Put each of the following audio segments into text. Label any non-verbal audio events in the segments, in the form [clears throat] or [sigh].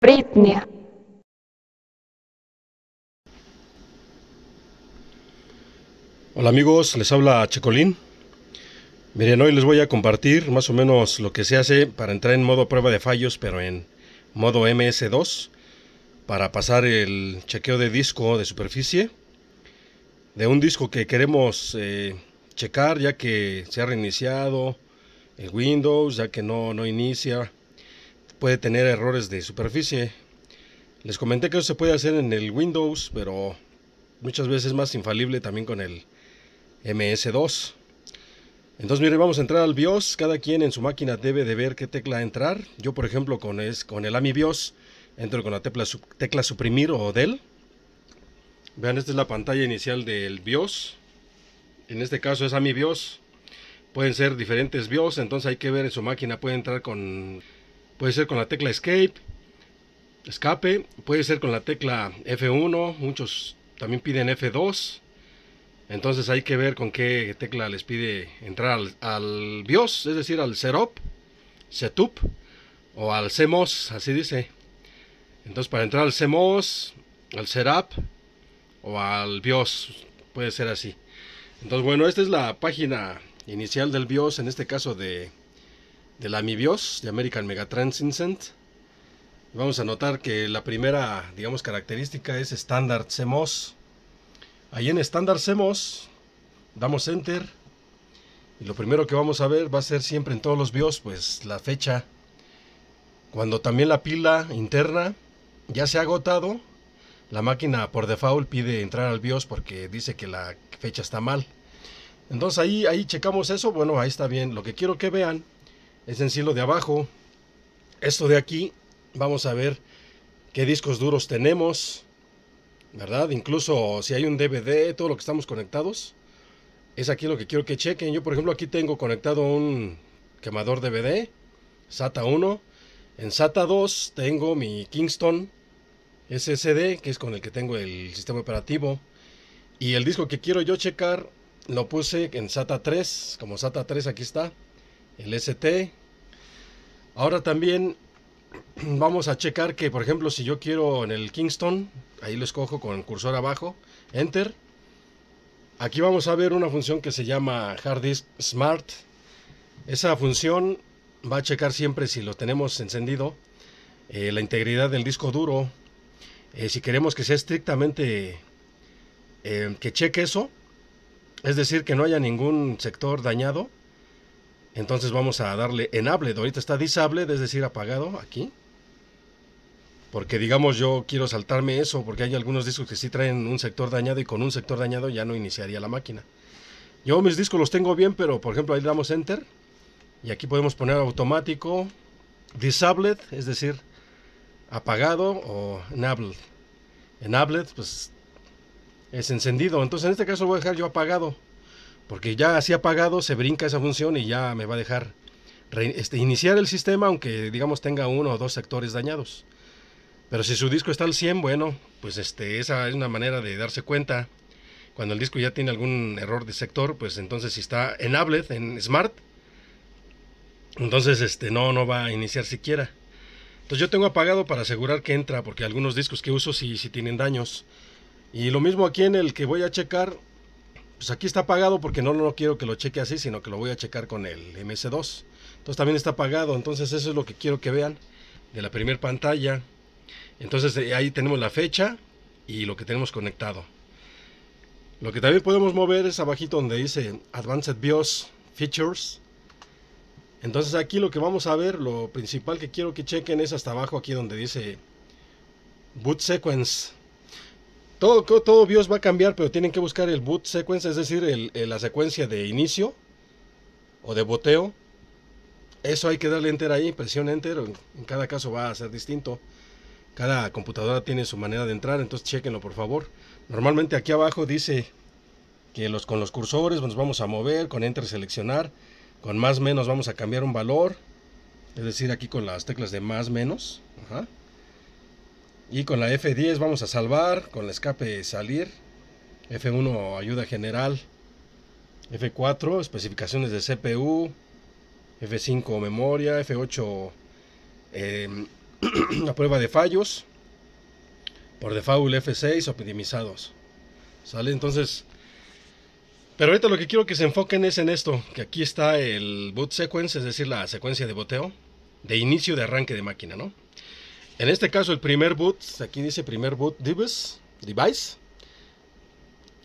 britney Hola amigos, les habla Checolín. Miren, hoy les voy a compartir más o menos lo que se hace para entrar en modo prueba de fallos, pero en modo MS2, para pasar el chequeo de disco de superficie, de un disco que queremos eh, checar ya que se ha reiniciado el Windows, ya que no, no inicia, puede tener errores de superficie. Les comenté que eso se puede hacer en el Windows, pero muchas veces es más infalible también con el MS2. Entonces, mire, vamos a entrar al BIOS. Cada quien en su máquina debe de ver qué tecla entrar. Yo, por ejemplo, con, es, con el AMI BIOS, entro con la tecla, tecla suprimir o del. Vean, esta es la pantalla inicial del BIOS. En este caso es AMI BIOS. Pueden ser diferentes BIOS, entonces hay que ver en su máquina. Puede entrar con Puede ser con la tecla escape, escape, puede ser con la tecla F1, muchos también piden F2. Entonces hay que ver con qué tecla les pide entrar al, BIOS, es decir, al setup, setup o al CMOS, así dice. Entonces para entrar al CMOS, al setup o al BIOS, puede ser así. Entonces bueno, esta es la página inicial del BIOS, en este caso de de Mi BIOS, de American Incent Vamos a notar que la primera, digamos, característica es Standard CMOS. Ahí en Standard CMOS damos Enter y lo primero que vamos a ver va a ser siempre en todos los BIOS, pues la fecha. Cuando también la pila interna ya se ha agotado, la máquina por default pide entrar al BIOS porque dice que la fecha está mal. Entonces ahí, ahí checamos eso, bueno, ahí está bien. Lo que quiero que vean es en de abajo. Esto de aquí, vamos a ver qué discos duros tenemos, ¿verdad? Incluso si hay un DVD, todo lo que estamos conectados. Es aquí lo que quiero que chequen. Yo, por ejemplo, aquí tengo conectado un quemador DVD, SATA 1. En SATA 2 tengo mi Kingston SSD, que es con el que tengo el sistema operativo. Y el disco que quiero yo checar lo puse en SATA 3. Como SATA 3 aquí está el ST. Ahora también [clears throat] vamos a checar que, por ejemplo, si yo quiero en el Kingston, ahí lo escojo con el cursor abajo, Enter. Aquí vamos a ver una función que se llama Hard Disk Smart. Esa función va a checar siempre si lo tenemos encendido, eh, la integridad del disco duro. Eh, si queremos que sea estrictamente eh, que cheque eso, es decir, que no haya ningún sector dañado, entonces vamos a darle enabled. Ahorita está disabled, es decir, apagado aquí. Porque digamos yo quiero saltarme eso, porque hay algunos discos que sí traen un sector dañado y con un sector dañado ya no iniciaría la máquina. Yo mis discos los tengo bien, pero por ejemplo ahí damos enter y aquí podemos poner automático disabled, es decir, apagado o enabled. Enabled pues es encendido, entonces en este caso voy a dejar yo apagado porque ya así apagado se brinca esa función y ya me va a dejar este, iniciar el sistema aunque digamos tenga uno o dos sectores dañados. Pero si su disco está al 100, bueno, pues este, esa es una manera de darse cuenta. Cuando el disco ya tiene algún error de sector, pues entonces si está en Ablet, en Smart, entonces este, no, no va a iniciar siquiera. Entonces yo tengo apagado para asegurar que entra, porque algunos discos que uso sí, sí tienen daños. Y lo mismo aquí en el que voy a checar, pues aquí está pagado porque no, no quiero que lo cheque así, sino que lo voy a checar con el MS2. Entonces también está pagado, entonces eso es lo que quiero que vean de la primera pantalla. Entonces eh, ahí tenemos la fecha y lo que tenemos conectado. Lo que también podemos mover es abajito donde dice Advanced BIOS Features. Entonces aquí lo que vamos a ver, lo principal que quiero que chequen es hasta abajo aquí donde dice Boot Sequence. Todo, BIOS va a cambiar, pero tienen que buscar el boot sequence, es decir, eh, la secuencia de inicio o de boteo. Eso hay que darle enter ahí, presión enter, en cada caso va a ser distinto. Cada computadora tiene su manera de entrar, entonces chequenlo por favor. Normalmente aquí abajo dice que los, con los cursores nos vamos a mover, con enter seleccionar, con más menos vamos a cambiar un valor, es decir, aquí con las teclas de más menos. Y con la F10 vamos a salvar, con la escape salir. F1 ayuda general. F4 especificaciones de CPU. F5 memoria. F8 em, [clears throat] la prueba de fallos. Por default F6 optimizados. ¿Sale? Entonces... Pero ahorita lo que quiero que se enfoquen es en esto, que aquí está el boot sequence, es decir, la secuencia de boteo, de inicio de arranque de máquina, ¿no? En este caso, el primer boot, aquí dice primer boot device,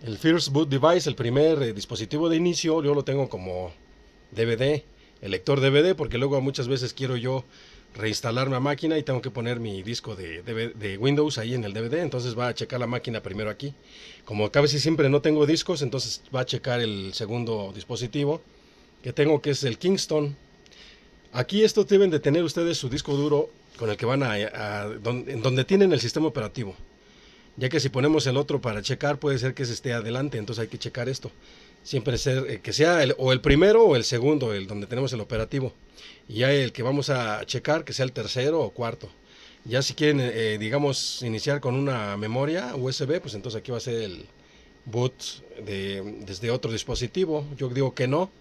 El first boot device, el primer eh, dispositivo de inicio, yo lo tengo como DVD, el lector DVD, porque luego muchas veces quiero yo reinstalar mi máquina y tengo que poner mi disco de, de, Windows ahí en el DVD, entonces va a checar la máquina primero aquí. Como casi siempre no tengo discos, entonces va a checar el segundo dispositivo que tengo, que es el Kingston. Aquí esto deben de tener ustedes su disco duro con el que van a, donde, tienen el sistema operativo. Ya que si ponemos el otro para checar, puede ser que se esté adelante, entonces hay que checar esto. Siempre ser, eh, que sea el, o el primero o el segundo, el donde tenemos el operativo. Y ya el que vamos a checar, que sea el tercero o cuarto. Ya si quieren, eh, eh, digamos, iniciar con una memoria USB, pues entonces aquí va a ser el boot de, desde otro dispositivo. Yo digo que no,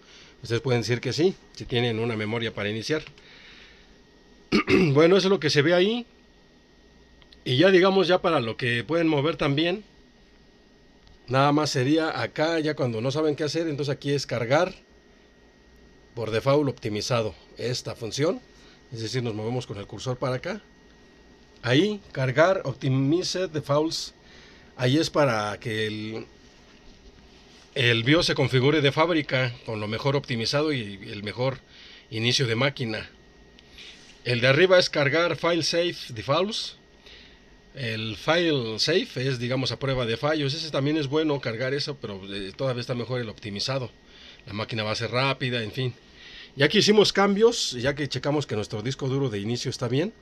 ustedes pueden decir que sí, si tienen una memoria para iniciar. [clears throat] bueno, eso es lo que se ve ahí. Y ya digamos, ya para lo que pueden mover también. Nada más sería acá, ya cuando no saben qué hacer, entonces aquí es cargar por default optimizado esta función. Es decir, nos movemos con el cursor para acá. Ahí, cargar, optimize defaults. Ahí es para que el, el BIOS se configure de fábrica con lo mejor optimizado y el mejor inicio de máquina. El de arriba es cargar File FileSafe Defaults. El File FileSafe es, digamos, a prueba de fallos. Ese también es bueno cargar eso, pero eh, todavía está mejor el optimizado. La máquina va a ser rápida, en fin. Ya que hicimos cambios, ya que checamos que nuestro disco duro de inicio está bien,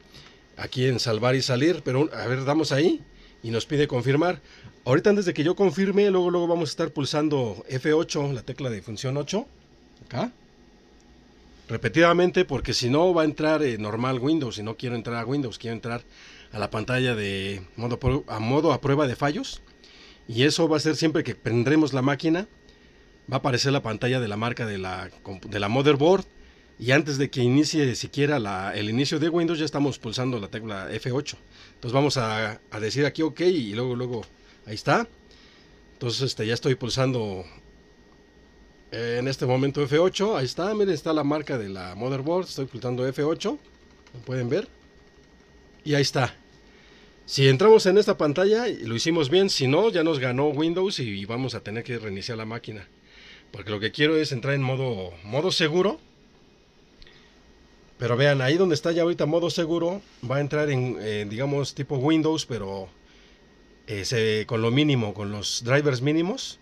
aquí en salvar y salir, pero a ver, damos ahí y nos pide confirmar. Ahorita antes de que yo confirme, luego, luego vamos a estar pulsando F8, la tecla de función 8, acá repetidamente porque si no va a entrar eh, normal Windows y no quiero entrar a Windows, quiero entrar a la pantalla de modo a modo a prueba de fallos y eso va a ser siempre que prendremos la máquina va a aparecer la pantalla de la marca de la, la motherboard y antes de que inicie siquiera el inicio de Windows ya estamos pulsando la tecla F8 entonces vamos a, decir aquí ok y luego luego ahí está entonces este, ya estoy pulsando en este momento F8, ahí está, miren, está la marca de la motherboard, estoy ocultando F8, lo pueden ver, y ahí está. Si entramos en esta pantalla, lo hicimos bien, si no, ya nos ganó Windows y vamos a tener que reiniciar la máquina. Porque lo que quiero es entrar en modo, modo seguro. Pero vean, ahí donde está ya ahorita modo seguro, va a entrar en, eh, digamos, tipo Windows, pero eh, con lo mínimo, con los drivers mínimos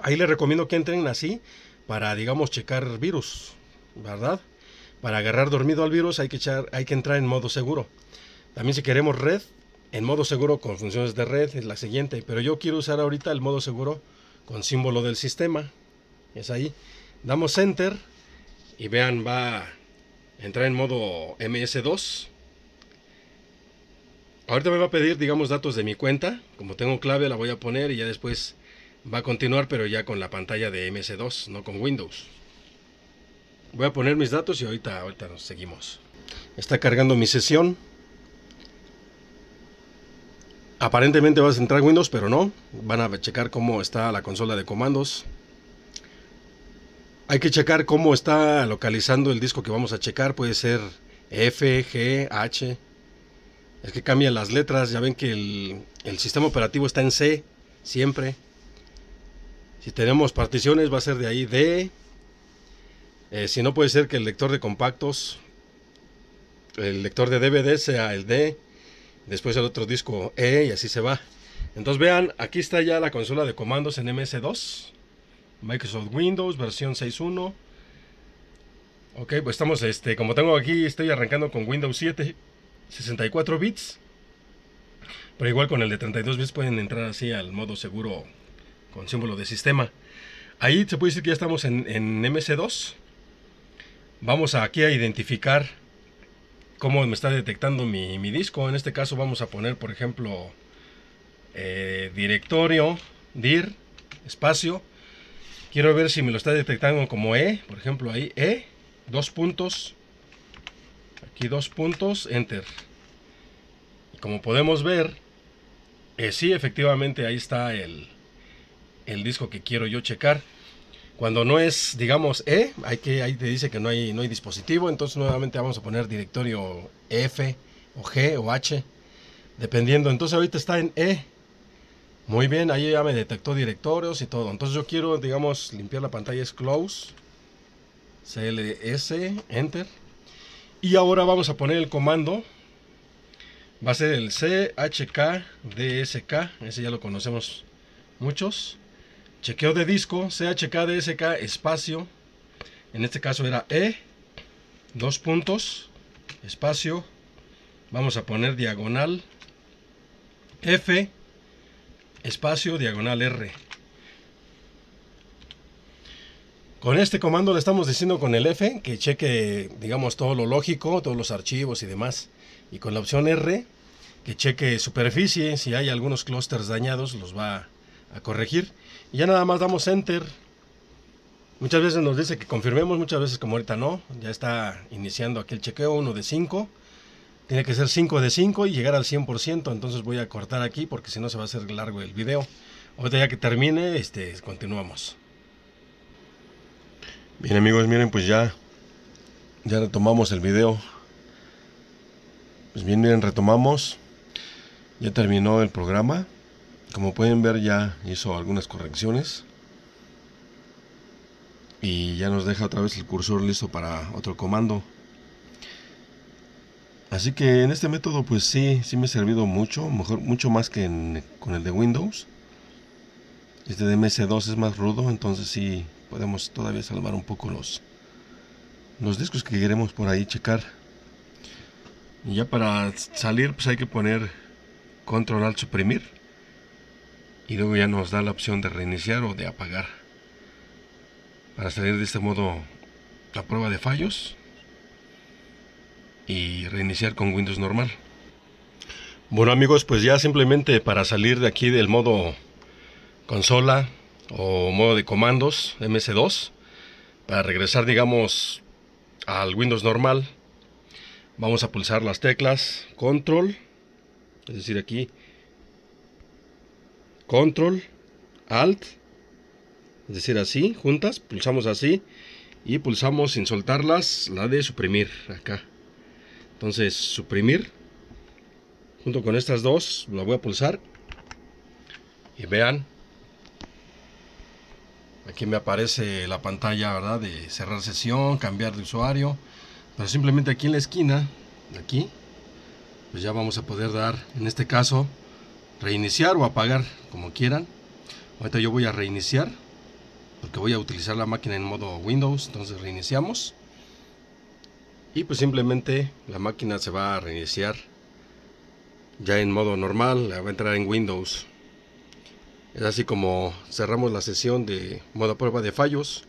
Ahí les recomiendo que entren así para, digamos, checar virus, ¿verdad? Para agarrar dormido al virus hay que, hay que entrar en modo seguro. También si queremos red, en modo seguro con funciones de red es la siguiente, pero yo quiero usar ahorita el modo seguro con símbolo del sistema. Es ahí. Damos enter y vean, va a entrar en modo MS2. Ahorita me va a pedir, digamos, datos de mi cuenta. Como tengo clave, la voy a poner y ya después va a continuar, pero ya con la pantalla de MS2, no con Windows. Voy a poner mis datos y ahorita, ahorita nos seguimos. Está cargando mi sesión. Aparentemente vas a entrar Windows, pero no. Van a checar cómo está la consola de comandos. Hay que checar cómo está localizando el disco que vamos a checar. Puede ser F, G, H. Es que cambian las letras. Ya ven que el sistema operativo está en C siempre. Si tenemos particiones, va a ser de ahí D eh, si no puede ser que el lector de compactos, el lector de DVD sea el D, después el otro disco E y así se va. Entonces vean, aquí está ya la consola de comandos en MS2, Microsoft Windows versión 6.1. Ok, pues estamos, este, como tengo aquí, estoy arrancando con Windows 7, 64 bits. Pero igual con el de 32 bits pueden entrar así al modo seguro con símbolo de sistema. Ahí se puede decir que ya estamos en, en MC2. Vamos aquí a identificar cómo me está detectando mi, disco. En este caso vamos a poner, por ejemplo, eh, directorio, dir, espacio. Quiero ver si me lo está detectando como E, por ejemplo, ahí E, dos puntos, aquí dos puntos, Enter. como podemos ver, eh, sí, efectivamente ahí está el, el disco que quiero yo checar. Cuando no es, digamos, E, hay que, ahí te dice que no hay, no hay dispositivo, entonces nuevamente vamos a poner directorio F o G o H, dependiendo. Entonces ahorita está en E. Muy bien, ahí ya me detectó directorios y todo. Entonces yo quiero, digamos, limpiar la pantalla, es close, CLS, enter. Y ahora vamos a poner el comando. Va a ser el CHKDSK, ese ya lo conocemos muchos. Chequeo de disco, CHKDSK espacio. En este caso era E, dos puntos, espacio. Vamos a poner diagonal F, espacio, diagonal R. Con este comando le estamos diciendo con el F que cheque, digamos, todo lo lógico, todos los archivos y demás. Y con la opción R, que cheque superficie, si hay algunos clústeres dañados, los va a a corregir. Y ya nada más damos enter. Muchas veces nos dice que confirmemos, muchas veces como ahorita no. Ya está iniciando aquí el chequeo, 1 de 5. Tiene que ser 5 de 5 y llegar al 100%. Entonces voy a cortar aquí porque si no se va a hacer largo el video. Ahorita ya que termine, este, continuamos. Bien amigos, miren pues ya, ya retomamos el video. Pues bien, miren, retomamos. Ya terminó el programa. Como pueden ver ya hizo algunas correcciones. Y ya nos deja otra vez el cursor listo para otro comando. Así que en este método pues sí, sí me ha servido mucho, mejor, mucho más que con el de Windows. Este de MS2 es más rudo, entonces sí podemos todavía salvar un poco los, los discos que queremos por ahí checar. Y ya para salir pues hay que poner control Alt suprimir y luego ya nos da la opción de reiniciar o de apagar para salir de este modo la prueba de fallos y reiniciar con Windows normal bueno amigos pues ya simplemente para salir de aquí del modo consola o modo de comandos MS2 para regresar digamos al Windows normal vamos a pulsar las teclas control es decir aquí Control, Alt, es decir, así, juntas, pulsamos así y pulsamos sin soltarlas la de suprimir acá. Entonces, suprimir, junto con estas dos, la voy a pulsar y vean, aquí me aparece la pantalla ¿verdad? de cerrar sesión, cambiar de usuario, pero simplemente aquí en la esquina, aquí, pues ya vamos a poder dar, en este caso, reiniciar o apagar, como quieran. Ahorita yo voy a reiniciar, porque voy a utilizar la máquina en modo Windows, entonces reiniciamos. Y pues simplemente la máquina se va a reiniciar ya en modo normal, va a entrar en Windows. Es así como cerramos la sesión de modo prueba de fallos.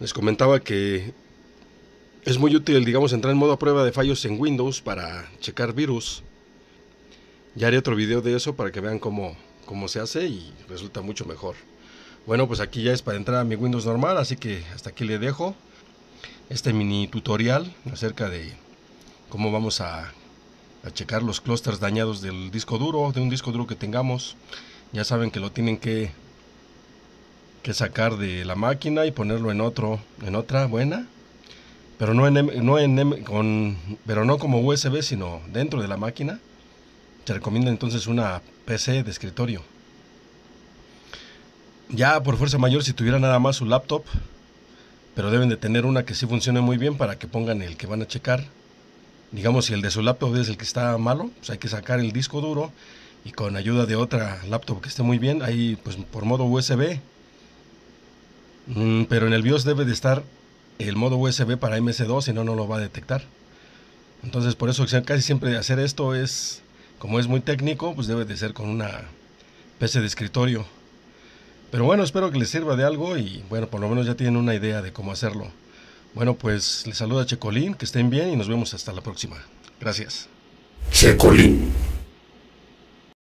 Les comentaba que es muy útil, digamos, entrar en modo prueba de fallos en Windows para checar virus ya haré otro video de eso para que vean cómo, cómo se hace y resulta mucho mejor. Bueno, pues aquí ya es para entrar a mi Windows normal, así que hasta aquí le dejo este mini tutorial acerca de cómo vamos a, checar los clústeres dañados del disco duro, de un disco duro que tengamos. Ya saben que lo tienen que, que sacar de la máquina y ponerlo en otro, en otra buena, pero no en, no pero no como USB, sino dentro de la máquina te recomienda entonces una PC de escritorio. Ya por fuerza mayor si tuviera nada más su laptop, pero deben de tener una que sí funcione muy bien para que pongan el que van a checar. Digamos, si el de su laptop es el que está malo, pues hay que sacar el disco duro y con ayuda de otra laptop que esté muy bien, ahí pues por modo USB. Mm, pero en el BIOS debe de estar el modo USB para MS2, si no, no lo va a detectar. Entonces, por eso casi siempre hacer esto es como es muy técnico, pues debe de ser con una PC de escritorio. Pero bueno, espero que les sirva de algo y bueno, por lo menos ya tienen una idea de cómo hacerlo. Bueno, pues les saluda Checolín, que estén bien y nos vemos hasta la próxima. Gracias. Checolín.